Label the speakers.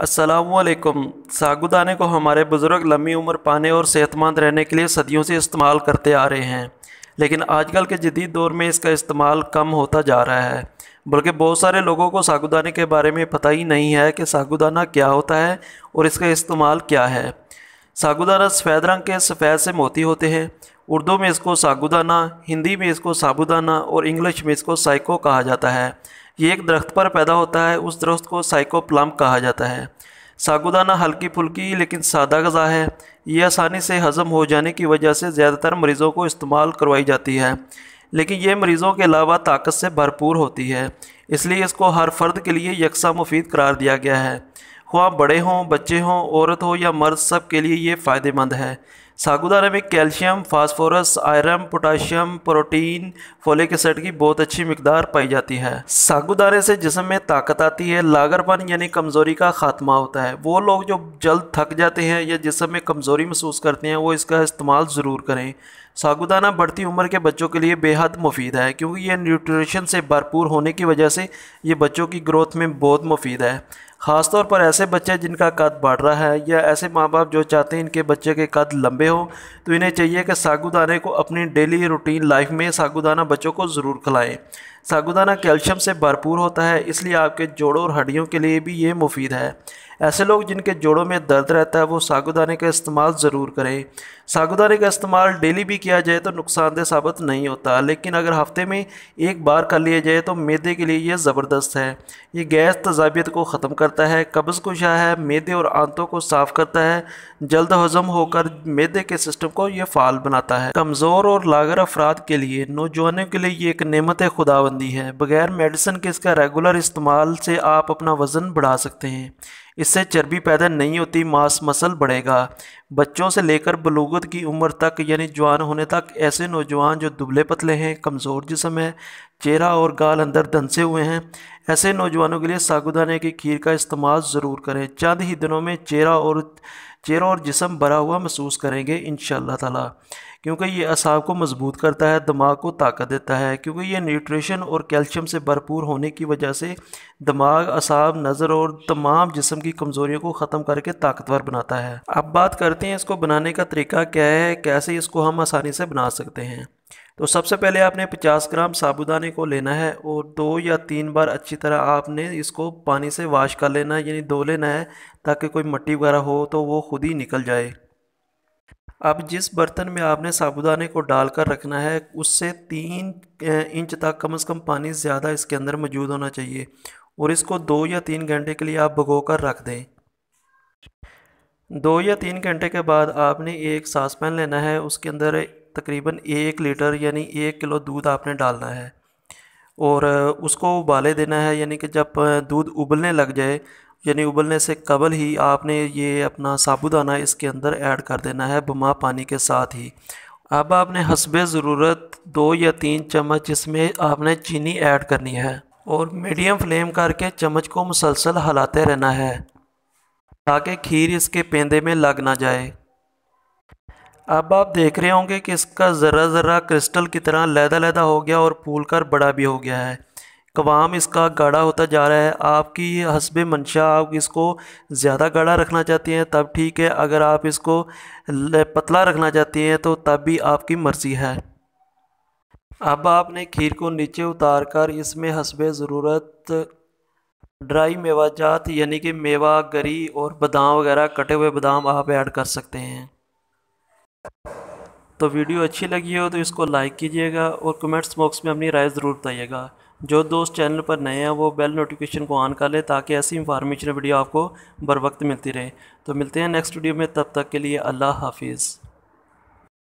Speaker 1: असलकुम सागुदाने को हमारे बुज़ुर्ग लंबी उम्र पाने और सेहतमंद रहने के लिए सदियों से इस्तेमाल करते आ रहे हैं लेकिन आजकल के जदीद दौर में इसका इस्तेमाल कम होता जा रहा है बल्कि बहुत सारे लोगों को सागुदाने के बारे में पता ही नहीं है कि सागुदाना क्या होता है और इसका इस्तेमाल क्या है सागुदाना सफ़ेद रंग के सफ़ेद से मोती होते हैं उर्दू में इसको सागुदाना हिंदी में इसको साबुदाना और इंग्लिश में इसको साइको कहा जाता है ये एक दरख्त पर पैदा होता है उस दरख्त को साइको प्लम कहा जाता है सागुदाना हल्की फुल्की लेकिन सादा गज़ा है ये आसानी से हज़म हो जाने की वजह से ज़्यादातर मरीज़ों को इस्तेमाल करवाई जाती है लेकिन ये मरीज़ों के अलावा ताकत से भरपूर होती है इसलिए इसको हर फर्द के लिए यकसा मुफीद करार दिया गया है हुआ बड़े हों बच्चे हों औरत हो या मर्द सब के लिए ये फ़ायदेमंद है सागुदाना में calcium phosphorus iron potassium protein folic acid की बहुत अच्छी मकदार पाई जाती है सागुदाने से जिसम में ताकत आती है लागरपन यानी कमज़ोरी का खात्मा होता है वो लोग जो जल्द थक जाते हैं या जिसम में कमज़ोरी महसूस करते हैं वो इसका इस्तेमाल ज़रूर करें सागुदाना बढ़ती उम्र के बच्चों के लिए बेहद मुफीद है क्योंकि ये न्यूट्रिशन से भरपूर होने की वजह से ये बच्चों की ग्रोथ में बहुत मुफीद है ख़ासतौर पर ऐसे बच्चे जिनका कद बढ़ रहा है या ऐसे माँ बाप जो चाहते हैं इनके बच्चे के कद लंबे हो तो इन्हें चाहिए कि सागुदाने को अपनी डेली रूटीन लाइफ में सागुदाना बच्चों को ज़रूर खिलाएं सागुदाना कैल्शियम से भरपूर होता है इसलिए आपके जोड़ों और हड्डियों के लिए भी ये मुफीद है ऐसे लोग जिनके जोड़ों में दर्द रहता है वो सागुदाने का इस्तेमाल ज़रूर करें सागुदाने का इस्तेमाल डेली भी किया जाए तो नुकसानदेह साबित नहीं होता लेकिन अगर हफ्ते में एक बार कर लिया जाए तो मैदे के लिए यह ज़बरदस्त है ये गैस तजाबियत को ख़त्म करता है कब्ज़ शाह है मैदे और आंतों को साफ़ करता है जल्द हज़म होकर मैदे के सिस्टम को यह फ़ाल बनाता है कमज़ोर और लागर अफराद के लिए नौजवानों के लिए ये एक नमत खुदावंद पाबंदी है बगैर मेडिसिन के इसका रेगुलर इस्तेमाल से आप अपना वज़न बढ़ा सकते हैं इससे चर्बी पैदा नहीं होती मांस मसल बढ़ेगा बच्चों से लेकर बलूगत की उम्र तक यानी जवान होने तक ऐसे नौजवान जो दुबले पतले हैं कमज़ोर जिसम है चेहरा और गाल अंदर धंसे हुए हैं ऐसे नौजवानों के लिए सागुदाने की खीर का इस्तेमाल ज़रूर करें चंद ही दिनों में चेहरा और चेहरा और जिसम भरा हुआ महसूस करेंगे इन ताला क्योंकि ये असाब को मजबूत करता है दिमाग को ताकत देता है क्योंकि ये न्यूट्रिशन और कैल्शियम से भरपूर होने की वजह से दिमाग असाब नज़र और तमाम जिसम की कमजोरियों को ख़त्म करके ताकतवर बनाता है अब बात करते हैं इसको बनाने का तरीका क्या है कैसे इसको हम आसानी से बना सकते हैं तो सबसे पहले आपने 50 ग्राम साबुदाने को लेना है और दो या तीन बार अच्छी तरह आपने इसको पानी से वाश कर लेना है यानी धो लेना है ताकि कोई मट्टी वगैरह हो तो वो खुद ही निकल जाए अब जिस बर्तन में आपने साबुदाने को डालकर रखना है उससे तीन इंच तक कम से कम पानी ज़्यादा इसके अंदर मौजूद होना चाहिए और इसको दो या तीन घंटे के लिए आप भगो कर रख दें दो या तीन घंटे के बाद आपने एक सास पैन लेना है उसके अंदर तकरीबन एक लीटर यानी एक किलो दूध आपने डालना है और उसको उबाले देना है यानी कि जब दूध उबलने लग जाए यानी उबलने से कबल ही आपने ये अपना साबुदाना इसके अंदर ऐड कर देना है बमा पानी के साथ ही अब आपने हसब ज़रूरत दो या तीन चम्मच इसमें आपने चीनी ऐड करनी है और मीडियम फ्लेम करके चम्मच को मुसलसल हलाते रहना है ताकि खीर इसके पेंदे में लग ना जाए अब आप देख रहे होंगे कि इसका ज़रा ज़रा क्रिस्टल की तरह लहदा लहदा हो गया और फूल कर बड़ा भी हो गया है कवाम इसका गाढ़ा होता जा रहा है आपकी हसब मंशा आप इसको ज़्यादा गाढ़ा रखना चाहती हैं तब ठीक है अगर आप इसको पतला रखना चाहती हैं तो तब भी आपकी मर्ज़ी है अब आपने खीर को नीचे उतार कर इसमें हसब ज़रूरत ड्राई मेवाजात यानी कि मेवा गरी और बादाम वगैरह कटे हुए बादाम आप ऐड कर सकते हैं तो वीडियो अच्छी लगी हो तो इसको लाइक कीजिएगा और कमेंट्स बॉक्स में अपनी राय ज़रूर बताइएगा जो दोस्त चैनल पर नए हैं वो बेल नोटिफिकेशन को ऑन कर लें ताकि ऐसी इंफॉर्मेशन वीडियो आपको बर वक्त मिलती रहे तो मिलते हैं नेक्स्ट वीडियो में तब तक के लिए अल्लाह हाफिज़